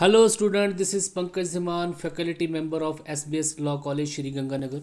Hello student, this is Pankaj Zaman, faculty member of SBS Law College, Sri Ganganagar.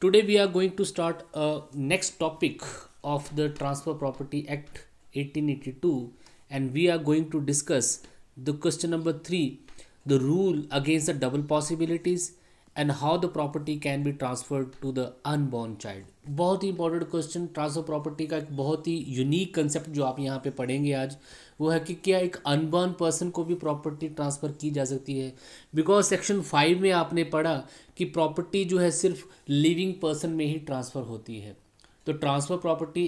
Today we are going to start a uh, next topic of the Transfer Property Act 1882 and we are going to discuss the question number 3, the rule against the double possibilities and how the property can be transferred to the unborn child बहुत ही important question transfer property का एक बहुत ही unique concept जो आप यहाँ पे पढ़ेंगे आज वो है कि क्या एक अनबॉर्न पर्सन को भी प्रॉपर्टी ट्रांसफ़र की जा सकती है बिकॉज सेक्शन फाइव में आपने पढ़ा कि प्रॉपर्टी जो है सिर्फ लिविंग पर्सन में ही ट्रांसफ़र होती है तो ट्रांसफ़र प्रॉपर्टी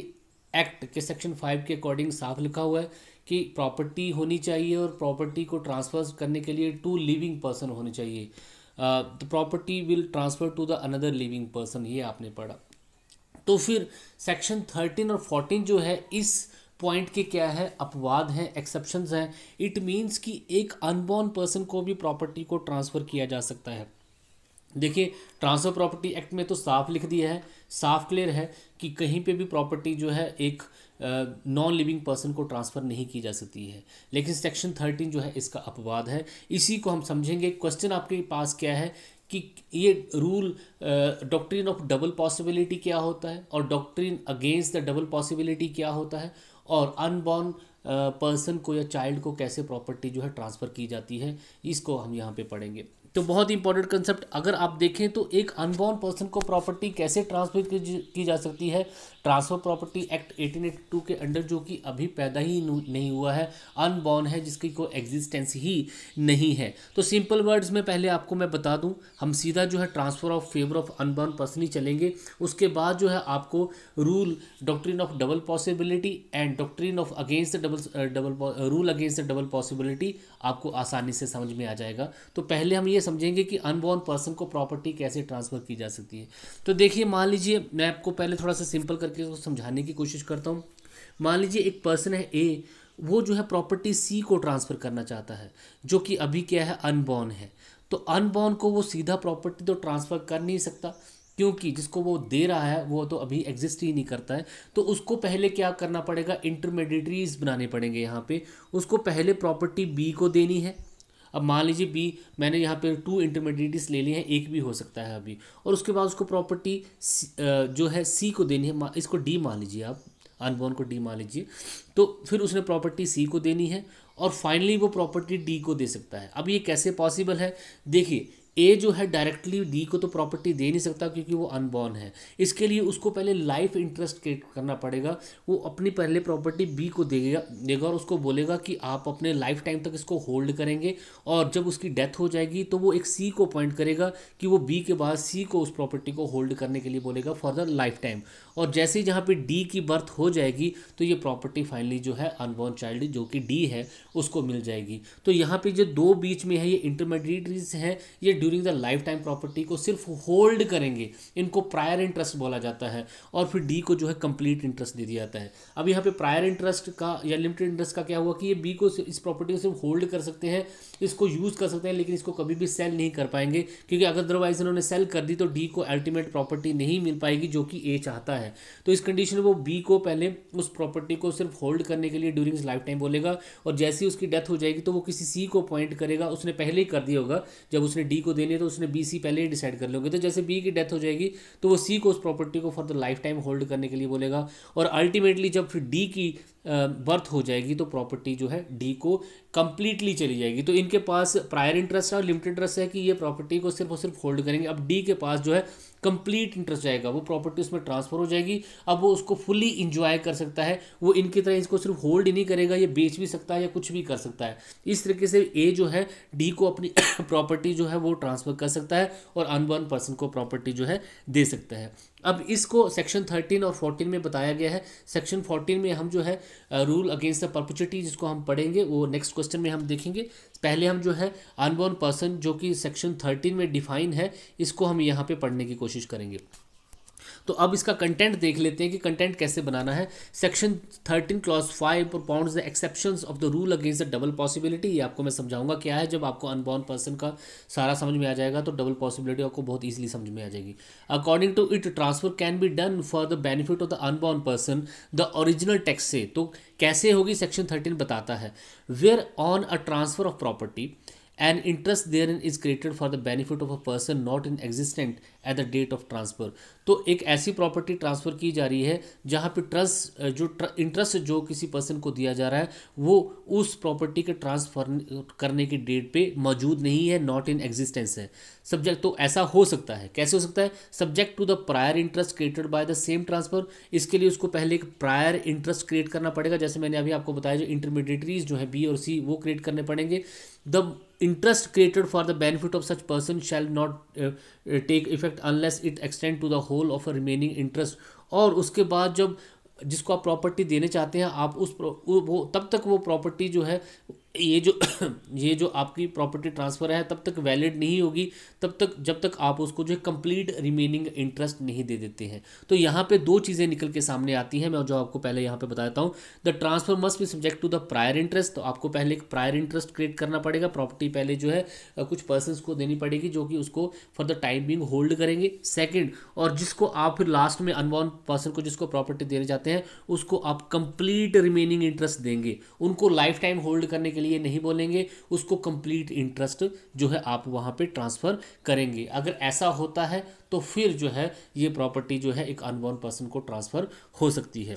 एक्ट के सेक्शन फाइव के अकॉर्डिंग साफ लिखा हुआ है कि प्रॉपर्टी होनी चाहिए और प्रॉपर्टी को ट्रांसफ़र करने के लिए टू लिविंग पर्सन होने चाहिए the property will transfer to the another living person ये आपने पढ़ा तो फिर सेक्शन थर्टीन और फोर्टीन जो है इस पॉइंट के क्या है अपवाद हैं एक्सेप्शन हैं इट मीन्स कि एक अनबॉर्न पर्सन को भी प्रॉपर्टी को ट्रांसफ़र किया जा सकता है देखिए ट्रांसफ़र प्रॉपर्टी एक्ट में तो साफ लिख दिया है साफ क्लियर है कि कहीं पे भी प्रॉपर्टी जो है एक नॉन लिविंग पर्सन को ट्रांसफ़र नहीं की जा सकती है लेकिन सेक्शन थर्टीन जो है इसका अपवाद है इसी को हम समझेंगे क्वेश्चन आपके पास क्या है कि ये rule doctrine of double possibility क्या होता है और doctrine against the double possibility क्या होता है और अनबॉर्न पर्सन को या चाइल्ड को कैसे प्रॉपर्टी जो है ट्रांसफ़र की जाती है इसको हम यहाँ पे पढ़ेंगे तो बहुत इंपॉर्टेंट कंसेप्ट अगर आप देखें तो एक अनबॉर्न पर्सन को प्रॉपर्टी कैसे ट्रांसफ़र की जा सकती है ट्रांसफर प्रॉपर्टी एक्ट 1882 के अंडर जो कि अभी पैदा ही नहीं हुआ है अनबॉर्न है जिसकी कोई एग्जिस्टेंस ही नहीं है तो सिंपल वर्ड्स में पहले आपको मैं बता दूं हम सीधा जो है transfer of favour of unborn person ही चलेंगे उसके बाद जो है आपको rule doctrine of double possibility and doctrine of against double double rule against double possibility आपको आसानी से समझ में आ जाएगा तो पहले हम ये समझेंगे कि अनबॉर्न पर्सन को प्रॉपर्टी कैसे ट्रांसफ़र की जा सकती है तो देखिए मान लीजिए मैं आपको पहले थोड़ा सा सिंपल करके करके उसको समझाने की कोशिश करता हूँ मान लीजिए एक पर्सन है ए वो जो है प्रॉपर्टी सी को ट्रांसफ़र करना चाहता है जो कि अभी क्या है अनबॉर्न है तो अनबॉर्न को वो सीधा प्रॉपर्टी तो ट्रांसफ़र कर नहीं सकता क्योंकि जिसको वो दे रहा है वो तो अभी एग्जिस्ट ही नहीं करता है तो उसको पहले क्या करना पड़ेगा इंटरमीडिएटरीज बनाने पड़ेंगे यहाँ पे उसको पहले प्रॉपर्टी बी को देनी है अब मान लीजिए बी मैंने यहाँ पर टू इंटरमीडिएट्स ले लिए हैं एक भी हो सकता है अभी और उसके बाद उसको प्रॉपर्टी जो है सी को देनी है इसको डी मान लीजिए आप अनबॉर्न को डी मान लीजिए तो फिर उसने प्रॉपर्टी सी को देनी है और फाइनली वो प्रॉपर्टी डी को दे सकता है अब ये कैसे पॉसिबल है देखिए ए जो है डायरेक्टली डी को तो प्रॉपर्टी दे नहीं सकता क्योंकि वो अनबॉर्न है इसके लिए उसको पहले लाइफ इंटरेस्ट क्रिएट करना पड़ेगा वो अपनी पहले प्रॉपर्टी बी को देगा देगा और उसको बोलेगा कि आप अपने लाइफ टाइम तक इसको होल्ड करेंगे और जब उसकी डेथ हो जाएगी तो वो एक सी को अपॉइंट करेगा कि वो बी के बाद सी को उस प्रॉपर्टी को होल्ड करने के लिए बोलेगा फॉर द लाइफ टाइम और जैसे ही जहाँ पर डी की बर्थ हो जाएगी तो ये प्रॉपर्टी फाइनली जो है अनबॉर्न चाइल्ड जो कि डी है उसको मिल जाएगी तो यहाँ पर जो दो बीच में है ये इंटरमीडिएटरीज हैं ये during the lifetime property को सिर्फ होल्ड करेंगे इनको प्रायर इंटरेस्ट बोला जाता है और फिर डी को जो है कंप्लीट इंटरेस्ट दे दिया जाता है अब यहाँ पे प्रायर इंटरेस्ट का या लिमिटेड इंटरेस्ट का क्या हुआ कि ये बी को इस प्रॉपर्टी को सिर्फ होल्ड कर सकते हैं इसको यूज़ कर सकते हैं लेकिन इसको कभी भी सेल नहीं कर पाएंगे क्योंकि अगर अदरवाइज इन्होंने सेल कर दी तो डी को अल्टीमेट प्रॉपर्टी नहीं मिल पाएगी जो कि ए चाहता है तो इस कंडीशन में वो बी को पहले उस प्रॉपर्टी को सिर्फ होल्ड करने के लिए ड्यूरिंग लाइफ टाइम बोलेगा और जैसे ही उसकी डेथ हो जाएगी तो वो किसी सी को अपॉइंट करेगा उसने पहले ही कर दिया होगा जब उसने डी को देनी है तो उसने बी सी पहले ही डिसाइड कर लोगे तो जैसे बी की डेथ हो जाएगी तो वो सी को उस प्रॉपर्टी को for the lifetime hold करने के लिए बोलेगा और अल्टीमेटली जब फिर डी की बर्थ हो जाएगी तो प्रॉपर्टी जो है डी को कंप्लीटली चली जाएगी तो इनके पास प्रायर इंटरेस्ट है और लिमिटेड इंटरेस्ट है कि ये प्रॉपर्टी को सिर्फ और सिर्फ होल्ड करेंगे अब डी के पास जो है कंप्लीट इंटरेस्ट जाएगा वो प्रॉपर्टी उसमें ट्रांसफर हो जाएगी अब वो उसको फुली इंजॉय कर सकता है वो इनकी तरह इसको सिर्फ होल्ड ही नहीं करेगा ये बेच भी सकता है या कुछ भी कर सकता है इस तरीके से ए जो है डी को अपनी प्रॉपर्टी जो है वो ट्रांसफर कर सकता है और अनबर्न पर्सन को प्रॉपर्टी जो है दे सकता है अब इसको सेक्शन थर्टीन और फोर्टीन में बताया गया है सेक्शन फोर्टीन में हम जो है रूल अगेंस्ट द परपचुटी जिसको हम पढ़ेंगे वो नेक्स्ट क्वेश्चन में हम देखेंगे पहले हम जो है अनबॉर्न पर्सन जो कि सेक्शन थर्टीन में डिफाइन है इसको हम यहाँ पे पढ़ने की कोशिश करेंगे तो अब इसका कंटेंट देख लेते हैं कि कंटेंट कैसे बनाना है सेक्शन थर्टीन क्लॉज फाइव पर pound the exception of the rule against the double possibility ये आपको मैं समझाऊंगा क्या है जब आपको अनबॉर्न पर्सन का सारा समझ में आ जाएगा तो डबल पॉसिबिलिटी आपको बहुत ईजिली समझ में आ जाएगी according to it transfer can be done for the benefit of the unborn person the original text से तो कैसे होगी सेक्शन थर्टीन बताता है where on a transfer of property interest therein is created for the benefit of a person not in existent at the date of transfer तो एक ऐसी property transfer की जा रही है जहाँ पे ट्रस्ट जो इंटरेस्ट जो किसी पर्सन को दिया जा रहा है वो उस प्रॉपर्टी के ट्रांसफर करने की डेट पे मौजूद नहीं है नॉट इन एग्जिस्टेंस है सब्जेक्ट तो ऐसा हो सकता है कैसे हो सकता है subject to the prior interest created by the same transfer इसके लिए उसको पहले एक प्रायर इंटरेस्ट क्रिएट करना पड़ेगा जैसे मैंने अभी आपको बताया जो इंटरमीडिएटरीज जो है बी और सी वो क्रिएट करने पड़ेंगे the interest created for the benefit of such person shall not uh, take effect unless it extend to the whole of a remaining interest और उसके बाद जब जिसको आप प्रॉपर्टी देने चाहते हैं आप उस वो तब तक वो प्रॉपर्टी जो है ये जो ये जो आपकी प्रॉपर्टी ट्रांसफ़र है तब तक वैलिड नहीं होगी तब तक जब तक आप उसको जो है कंप्लीट रिमेनिंग इंटरेस्ट नहीं दे देते हैं तो यहाँ पे दो चीज़ें निकल के सामने आती हैं मैं जो आपको पहले यहाँ पे बताता हूँ the transfer must be subject to the prior interest तो आपको पहले एक प्रायर इंटरेस्ट क्रिएट करना पड़ेगा प्रॉपर्टी पहले जो है कुछ पर्सन को देनी पड़ेगी जो कि उसको for the time being hold करेंगे सेकेंड और जिसको आप फिर लास्ट में अनबॉर्न पर्सन को जिसको प्रॉपर्टी देने जाते हैं उसको आप कंप्लीट रिमेनिंग इंटरेस्ट देंगे उनको लाइफ टाइम होल्ड करने के के लिए नहीं बोलेंगे उसको कंप्लीट इंटरेस्ट जो है आप वहां पे ट्रांसफ़र करेंगे अगर ऐसा होता है तो फिर जो है ये प्रॉपर्टी जो है एक अनबॉर्न पर्सन को ट्रांसफ़र हो सकती है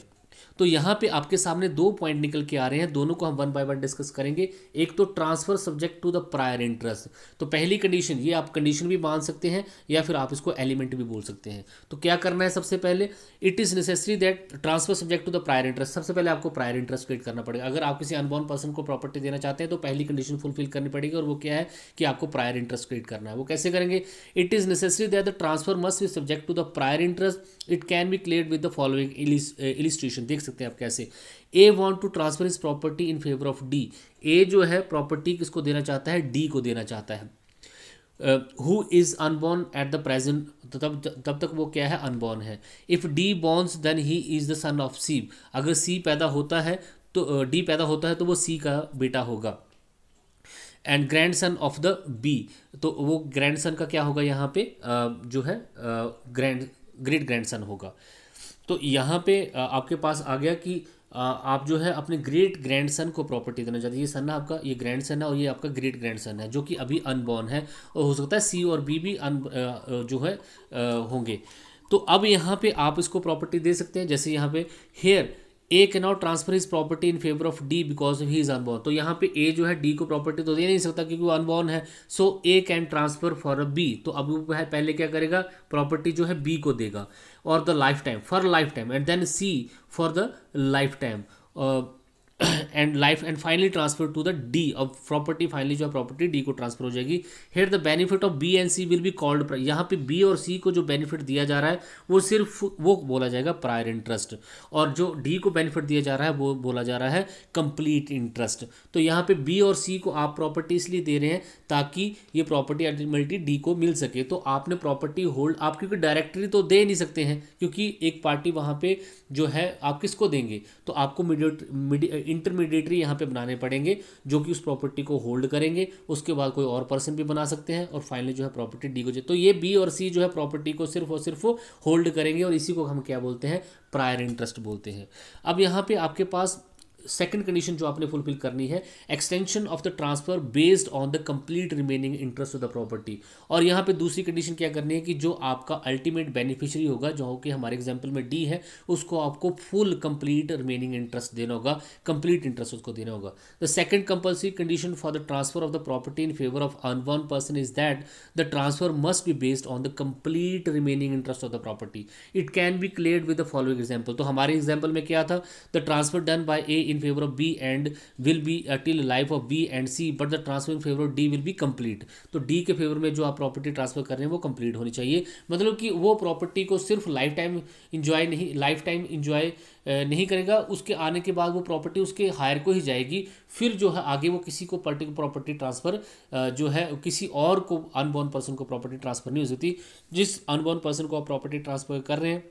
तो यहाँ पे आपके सामने दो पॉइंट निकल के आ रहे हैं दोनों को हम वन बाय वन डिस्कस करेंगे एक तो transfer subject to the prior interest तो पहली कंडीशन ये आप कंडीशन भी मान सकते हैं या फिर आप इसको एलिमेंट भी बोल सकते हैं तो क्या करना है सबसे पहले it is necessary that transfer subject to the prior interest सबसे पहले आपको प्रायर इंटरेस्ट क्रिएट करना पड़ेगा अगर आप किसी अनबॉर्न पर्सन को प्रॉपर्टी देना चाहते हैं तो पहली कंडीशन फुलफिल करनी पड़ेगी और वो क्या है कि आपको प्रायर इंटरेस्ट क्रिएट करना है वो कैसे करेंगे it is necessary that the transfer must be subject to the prior interest it can be clear with the following illustration question देख सकते हैं आप कैसे A want to transfer is property in favour of D A जो है property किसको देना चाहता है डी को देना चाहता है who is unborn at the present तब तब तक वो क्या है अनबॉर्न है if D borns then he is the son of C अगर सी पैदा होता है तो डी uh, पैदा होता है तो वो सी का बेटा होगा and grandson of the B तो वो ग्रैंड सन का क्या होगा यहाँ पे uh, जो है ग्रैंड ग्रेट ग्रैंड सन होगा uh, तो यहाँ पे आपके पास आ गया कि आप जो है अपने ग्रेट सन को प्रॉपर्टी देना चाहते हैं ये सन है आपका ये सन है और ये आपका ग्रेट सन है जो कि अभी अनबॉर्न है और हो सकता है सी और बी भी अन जो है होंगे तो अब यहाँ पे आप इसको प्रॉपर्टी दे सकते हैं जैसे यहाँ पे here A can not transfer is property in favour of D because of he is unborn तो यहाँ पे ए जो है डी को प्रॉपर्टी तो दे नहीं सकता क्योंकि वो अनबॉर्न है so A can transfer for a B तो अब वो पहले क्या करेगा प्रॉपर्टी जो है बी को देगा और the lifetime for lifetime and then C for the lifetime and life and finally transfer to the D अब प्रॉपर्टी फाइनली जो है प्रॉपर्टी डी को ट्रांसफर हो जाएगी here the benefit of B and C will be called यहाँ पे B और सी को जो बेनिफिट दिया जा रहा है वो सिर्फ वो बोला जाएगा प्रायर इंटरेस्ट और जो डी को बेनिफिट दिया जा रहा है वो बोला जा रहा है कंप्लीट इंटरेस्ट तो यहाँ पे बी और सी को आप प्रॉपर्टी इसलिए दे रहे हैं ताकि ये प्रॉपर्टी अल्टीमेटली डी को मिल सके तो आपने प्रॉपर्टी होल्ड आप क्योंकि डायरेक्टली तो दे नहीं सकते हैं क्योंकि एक पार्टी वहाँ पे जो है आप किसको देंगे तो आपको मीडिएट इंटरमीडिएटरी यहाँ पे बनाने पड़ेंगे जो कि उस प्रॉपर्टी को होल्ड करेंगे उसके बाद कोई और पर्सन भी बना सकते हैं और फाइनली जो है प्रॉपर्टी डी को तो ये बी और सी जो है प्रॉपर्टी को सिर्फ और सिर्फ होल्ड करेंगे और इसी को हम क्या बोलते हैं प्रायर इंटरेस्ट बोलते हैं अब यहाँ पर आपके पास सेकंड कंडीशन जो आपने फुलफिल करनी है extension of the transfer based on the complete remaining interest of the property और यहां पे दूसरी कंडीशन क्या करनी है कि जो आपका अल्टीमेट बेनिफिशियरी होगा जो कि हमारे एग्जाम्पल में डी है उसको आपको फुल कंप्लीट रिमेनिंग इंटरेस्ट देना होगा कंप्लीट इंटरेस्ट उसको देना होगा the second compulsory condition for the transfer of the property in favour of अनवन person is that the transfer must be based on the complete remaining interest of the property it can be clear with the following example तो हमारे example में क्या था the transfer done by A in favour of B and will be till life of B and C but the transfer in favour of D will be complete तो D के फेवर में जो आप प्रॉपर्टी ट्रांसफर कर रहे हैं वो कंप्लीट होनी चाहिए मतलब कि वो प्रॉपर्टी को सिर्फ लाइफ टाइम इंजॉय नहीं लाइफ टाइम इंजॉय नहीं करेगा उसके आने के बाद वो प्रॉपर्टी उसके हायर को ही जाएगी फिर जो है आगे वो किसी को पर्टिकुलर प्रॉपर्टी ट्रांसफ़र जो है किसी और को अनबॉर्न पर्सन को प्रॉपर्टी ट्रांसफ़र नहीं हो सकती जिस अनबॉर्न पर्सन को आप प्रॉपर्टी ट्रांसफ़र कर रहे हैं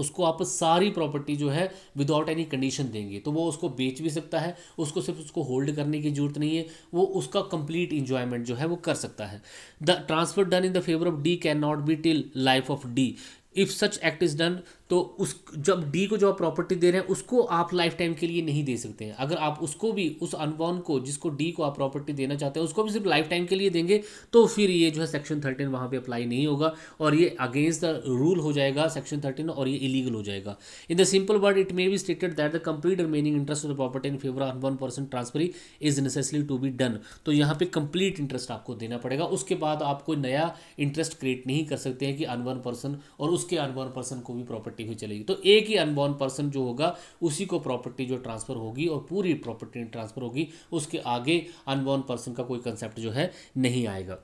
उसको आप सारी प्रॉपर्टी जो है विदाउट एनी कंडीशन देंगे तो वो उसको बेच भी सकता है उसको सिर्फ उसको होल्ड करने की जरूरत नहीं है वो उसका कंप्लीट इंजॉयमेंट जो है वो कर सकता है the transfer done in the favour of D can not be till life of D if such act is done तो उस जब डी को जो आप प्रॉपर्टी दे रहे हैं उसको आप लाइफ टाइम के लिए नहीं दे सकते हैं अगर आप उसको भी उस अनबॉर्न को जिसको डी को आप प्रॉपर्टी देना चाहते हैं उसको भी सिर्फ लाइफ टाइम के लिए देंगे तो फिर ये जो है सेक्शन थर्टीन वहाँ पर अप्लाई नहीं होगा और ये अगेंस्ट द रूल हो जाएगा सेक्शन थर्टीन और ये इलीगल हो जाएगा in the simple word it may be stated that the complete remaining interest of the property in favour on one transferee is necessary to be done तो यहाँ पे complete interest आपको देना पड़ेगा उसके बाद आप कोई नया इंटरेस्ट क्रिएट नहीं कर सकते हैं कि अनवन पर्सन और उस उसके अनबॉर्न पर्सन को भी प्रॉपर्टी हुई चलेगी तो एक ही अनबॉर्न पर्सन जो होगा उसी को प्रॉपर्टी जो ट्रांसफ़र होगी और पूरी प्रॉपर्टी ट्रांसफ़र होगी उसके आगे अनबॉर्न पर्सन का कोई कंसेप्ट जो है नहीं आएगा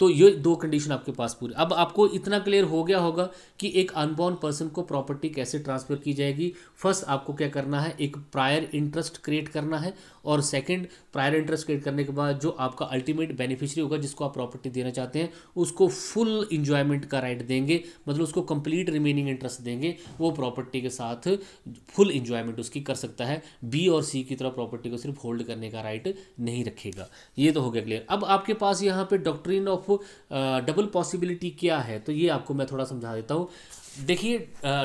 तो ये दो कंडीशन आपके पास पूरी अब आपको इतना क्लियर हो गया होगा कि एक अनबॉर्न पर्सन को प्रॉपर्टी कैसे ट्रांसफ़र की जाएगी फर्स्ट आपको क्या करना है एक प्रायर इंटरेस्ट क्रिएट करना है और सेकंड प्रायर इंटरेस्ट क्रिएट करने के बाद जो आपका अल्टीमेट बेनिफिशरी होगा जिसको आप प्रॉपर्टी देना चाहते हैं उसको फुल इंजॉयमेंट का राइट देंगे मतलब उसको कंप्लीट रिमेनिंग इंटरेस्ट देंगे वो प्रॉपर्टी के साथ फुल इंजॉयमेंट उसकी कर सकता है बी और सी की तरह प्रॉपर्टी को सिर्फ होल्ड करने का राइट नहीं रखेगा ये तो हो गया क्लियर अब आपके पास यहाँ पर doctrine of of double possibility क्या है तो ये आपको मैं थोड़ा समझा देता हूँ देखिए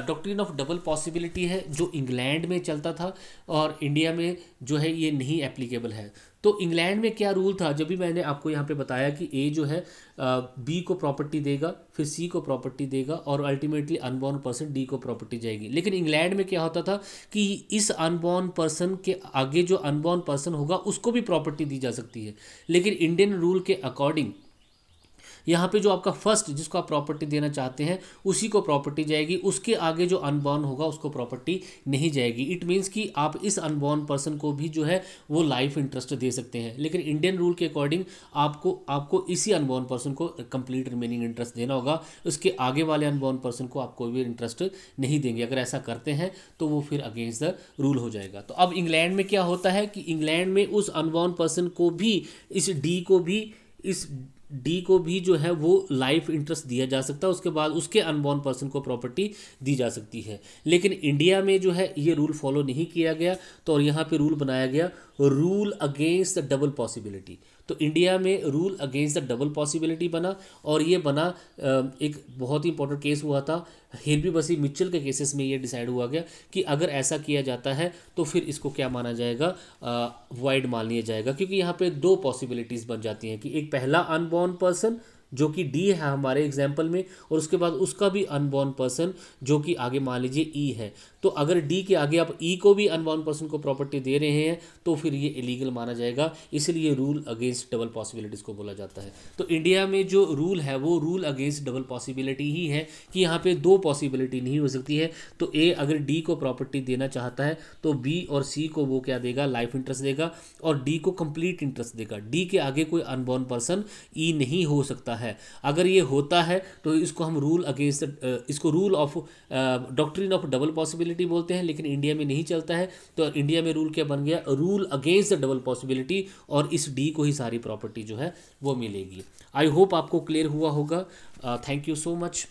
डॉक्ट्रिन ऑफ डबल पॉसिबिलिटी है जो इंग्लैंड में चलता था और इंडिया में जो है ये नहीं एप्लीकेबल है तो इंग्लैंड में क्या रूल था जब भी मैंने आपको यहाँ पे बताया कि ए जो है बी uh, को प्रॉपर्टी देगा फिर सी को प्रॉपर्टी देगा और अल्टीमेटली अनबॉर्न पर्सन डी को प्रॉपर्टी जाएगी लेकिन इंग्लैंड में क्या होता था कि इस अनबॉर्न पर्सन के आगे जो अनबॉर्न पर्सन होगा उसको भी प्रॉपर्टी दी जा सकती है लेकिन इंडियन रूल के अकॉर्डिंग यहाँ पे जो आपका फर्स्ट जिसको आप प्रॉपर्टी देना चाहते हैं उसी को प्रॉपर्टी जाएगी उसके आगे जो अनबॉर्न होगा उसको प्रॉपर्टी नहीं जाएगी इट मीन्स कि आप इस अनबॉर्न पर्सन को भी जो है वो लाइफ इंटरेस्ट दे सकते हैं लेकिन इंडियन रूल के अकॉर्डिंग आपको आपको इसी अनबॉर्न पर्सन को कंप्लीट रिमेनिंग इंटरेस्ट देना होगा उसके आगे वाले अनबॉर्न पर्सन को आप कोई भी इंटरेस्ट नहीं देंगे अगर ऐसा करते हैं तो वो फिर अगेंस्ट द रूल हो जाएगा तो अब इंग्लैंड में क्या होता है कि इंग्लैंड में उस अनबॉर्न पर्सन को भी इस डी को भी इस डी को भी जो है वो लाइफ इंटरेस्ट दिया जा सकता है उसके बाद उसके अनबॉर्न पर्सन को प्रॉपर्टी दी जा सकती है लेकिन इंडिया में जो है ये रूल फॉलो नहीं किया गया तो और यहाँ पे रूल बनाया गया रूल अगेंस्ट डबल पॉसिबिलिटी तो इंडिया में rule against the double possibility बना और ये बना एक बहुत ही इंपॉर्टेंट केस हुआ था हिरबी बसी मिचल के केसेस में ये डिसाइड हुआ गया कि अगर ऐसा किया जाता है तो फिर इसको क्या माना जाएगा वाइड मान लिया जाएगा क्योंकि यहाँ पे दो पॉसिबिलिटीज़ बन जाती हैं कि एक पहला अनबॉर्न पर्सन जो कि डी है हमारे एग्जाम्पल में और उसके बाद उसका भी अनबॉर्न पर्सन जो कि आगे मान लीजिए ई e है तो अगर डी के आगे आप ई e को भी अनबाउंड पर्सन को प्रॉपर्टी दे रहे हैं तो फिर ये इलीगल माना जाएगा इसलिए रूल अगेंस्ट डबल पॉसिबिलिटीज़ को बोला जाता है तो इंडिया में जो रूल है वो रूल अगेंस्ट डबल पॉसिबिलिटी ही है कि यहाँ पे दो पॉसिबिलिटी नहीं हो सकती है तो ए अगर डी को प्रॉपर्टी देना चाहता है तो बी और सी को वो क्या देगा लाइफ इंटरेस्ट देगा और डी को कंप्लीट इंटरेस्ट देगा डी के आगे कोई अनबॉर्न पर्सन ई नहीं हो सकता है अगर ये होता है तो इसको हम रूल अगेंस्ट इसको rule of doctrine of double possibility possibility बोलते हैं लेकिन इंडिया में नहीं चलता है तो इंडिया में रूल क्या बन गया rule against the double possibility और इस डी को ही सारी प्रॉपर्टी जो है वो मिलेगी आई होप आपको क्लियर हुआ होगा थैंक यू सो मच